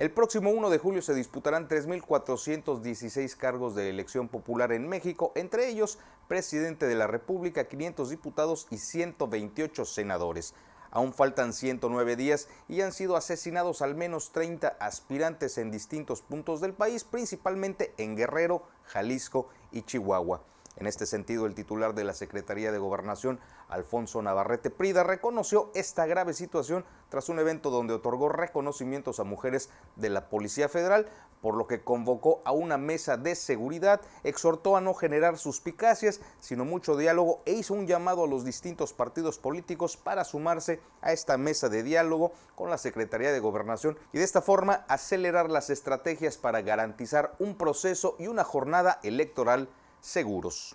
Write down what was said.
El próximo 1 de julio se disputarán 3.416 cargos de elección popular en México, entre ellos presidente de la República, 500 diputados y 128 senadores. Aún faltan 109 días y han sido asesinados al menos 30 aspirantes en distintos puntos del país, principalmente en Guerrero, Jalisco y Chihuahua. En este sentido, el titular de la Secretaría de Gobernación, Alfonso Navarrete Prida, reconoció esta grave situación tras un evento donde otorgó reconocimientos a mujeres de la Policía Federal, por lo que convocó a una mesa de seguridad, exhortó a no generar suspicacias, sino mucho diálogo e hizo un llamado a los distintos partidos políticos para sumarse a esta mesa de diálogo con la Secretaría de Gobernación y de esta forma acelerar las estrategias para garantizar un proceso y una jornada electoral seguros.